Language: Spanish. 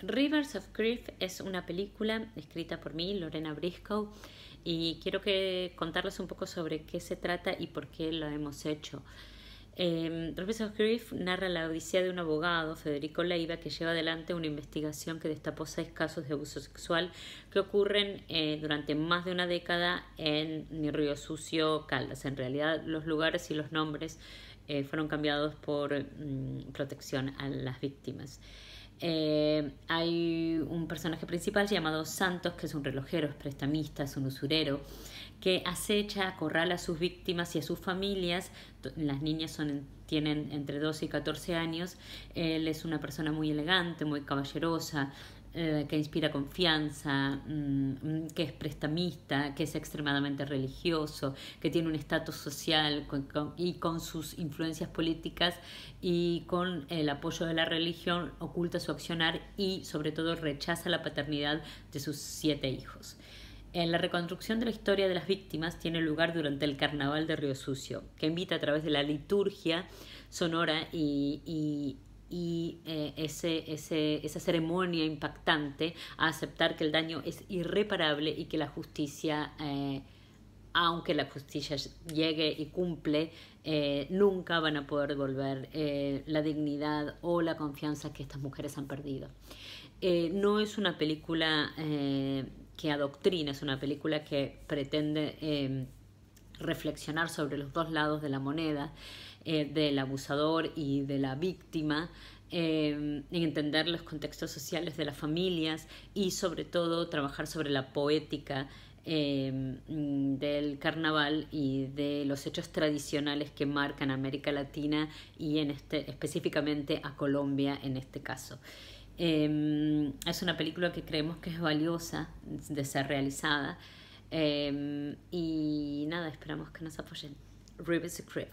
Rivers of Grief es una película escrita por mí, Lorena Briscoe, y quiero que contarles un poco sobre qué se trata y por qué lo hemos hecho. Em, Rivers of Grief narra la odisea de un abogado, Federico Leiva, que lleva adelante una investigación que destapó seis casos de abuso sexual que ocurren eh, durante más de una década en Río Sucio, Caldas. En realidad, los lugares y los nombres eh, fueron cambiados por mm, protección a las víctimas. Eh, hay un personaje principal llamado Santos, que es un relojero, es prestamista, es un usurero, que acecha, acorrala a sus víctimas y a sus familias. Las niñas son, tienen entre 12 y 14 años. Él es una persona muy elegante, muy caballerosa, eh, que inspira confianza, mm, mm, que es prestamista, que es extremadamente religioso, que tiene un estatus social y con sus influencias políticas y con el apoyo de la religión oculta su accionar y sobre todo rechaza la paternidad de sus siete hijos. En la reconstrucción de la historia de las víctimas tiene lugar durante el Carnaval de Río Sucio, que invita a través de la liturgia sonora y y eh, ese, esa ceremonia impactante a aceptar que el daño es irreparable y que la justicia, eh, aunque la justicia llegue y cumple, eh, nunca van a poder devolver la dignidad o la confianza que estas mujeres han perdido. no es una película que adoctrina, es una película que pretende reflexionar sobre los dos lados de la moneda, eh, del abusador y de la víctima, eh, en entender los contextos sociales de las familias y sobre todo trabajar sobre la poética eh, del carnaval y de los hechos tradicionales que marcan a América Latina y en este, específicamente a Colombia en este caso. es una película que creemos que es valiosa de ser realizada. Em, y nada, esperamos que nos apoyen. Ruby Secret.